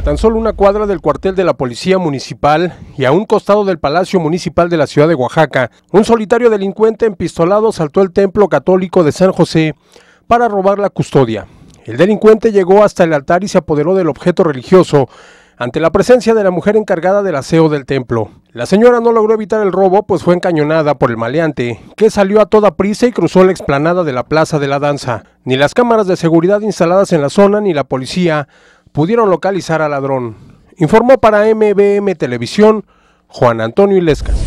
A tan solo una cuadra del cuartel de la Policía Municipal y a un costado del Palacio Municipal de la ciudad de Oaxaca, un solitario delincuente empistolado saltó el templo católico de San José para robar la custodia. El delincuente llegó hasta el altar y se apoderó del objeto religioso ante la presencia de la mujer encargada del aseo del templo. La señora no logró evitar el robo pues fue encañonada por el maleante, que salió a toda prisa y cruzó la explanada de la Plaza de la Danza. Ni las cámaras de seguridad instaladas en la zona ni la policía pudieron localizar al ladrón. Informó para MBM Televisión Juan Antonio Ilescas.